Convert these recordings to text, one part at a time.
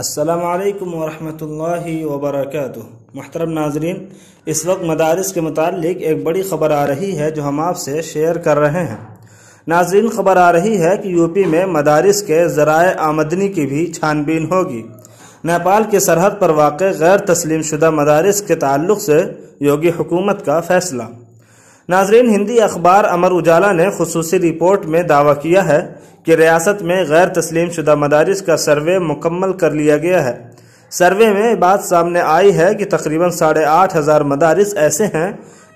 असलकम वरहि वबरक महतरम नाजरीन इस वक्त मदारस के मतलब एक बड़ी ख़बर आ रही है जो हम आपसे शेयर कर रहे हैं नाजरीन ख़बर आ रही है कि यूपी में मदारस के ज़राए आमदनी की भी छानबीन होगी नेपाल के सरहद पर वाक़ गैर तस्लीम शुदा मदारस के ताल्लुक से योगी हुकूमत का फ़ैसला नाजरीन हिंदी अखबार अमर उजाला ने खसूस रिपोर्ट में दावा किया है कि रियासत में गैर तस्लीम शुदा मदारस का सर्वे मुकम्मल कर लिया गया है सर्वे में बात सामने आई है कि तकरीबन साढ़े आठ हज़ार मदारस ऐसे हैं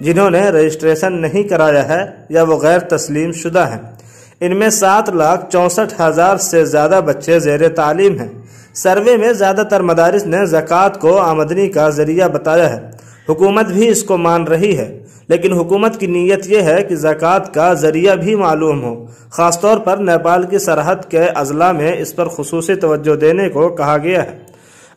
जिन्होंने रजिस्ट्रेशन नहीं कराया है या वो गैर तस्लीम शुदा हैं इनमें सात लाख चौंसठ हज़ार से ज़्यादा बच्चे जेर तालीम हैं सर्वे में ज़्यादातर मदारस ने जक़ात को आमदनी का ज़रिया बताया है हुकूमत भी इसको मान रही है लेकिन हुकूमत की नीयत यह है कि ज़क़़त का ज़रिया भी मालूम हो ख़ास तौर पर नेपाल की सरहद के अजला में इस पर खसूस तवज्जो देने को कहा गया है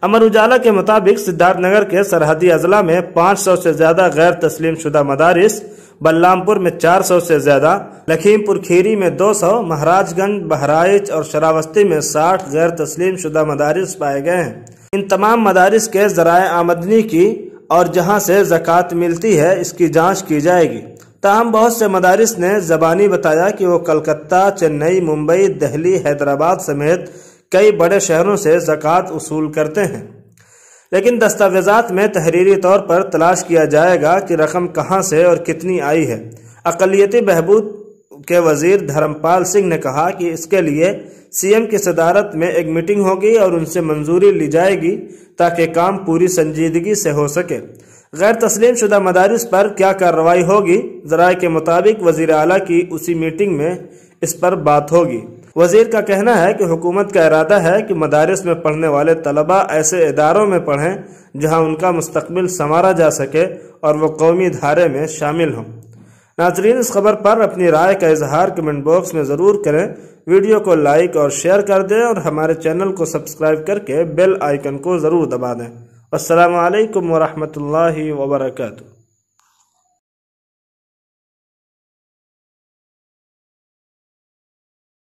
अमर उजाला के मुताबिक सिद्धार्थनगर के सरहदी अजला में 500 से ज़्यादा गैर तस्लीम शुदा मदारस बल्लामपुर में 400 से ज़्यादा लखीमपुर खीरी में 200, महाराजगंज बहराइच और शरावस्ती में 60 गैर तस्लीम शुदा मदारस पाए गए हैं इन तमाम मदारस के ज़रा आमदनी की और जहाँ से ज़क़़त मिलती है इसकी जांच की जाएगी ताहम बहुत से मदारस ने ज़बानी बताया कि वो कलकत्ता चेन्नई मुंबई दिल्ली हैदराबाद समेत कई बड़े शहरों से ज़क़़त वसूल करते हैं लेकिन दस्तावेजात में तहरीरी तौर पर तलाश किया जाएगा कि रकम कहाँ से और कितनी आई है अकलीती बहबूद के वजीर धर्मपाल सिंह ने कहा कि इसके लिए सीएम की सदारत में एक मीटिंग होगी और उनसे मंजूरी ली जाएगी ताकि काम पूरी संजीदगी से हो सके गैर तस्लीम शुदा मदारस पर क्या कार्रवाई होगी जराए के मुताबिक वजीर अली की उसी मीटिंग में इस पर बात होगी वजीर का कहना है कि हुकूमत का इरादा है कि मदारस में पढ़ने वाले तलबा ऐसे इदारों में पढ़ें जहां उनका मुस्तबिल संवारा जा सके और वह कौमी धारे में शामिल हों नाजरीन इस खबर पर अपनी राय का इजहार कमेंट बॉक्स में ज़रूर करें वीडियो को लाइक और शेयर कर दें और हमारे चैनल को सब्सक्राइब करके बेल आइकन को ज़रूर दबा दें असल वरहमल वबरकू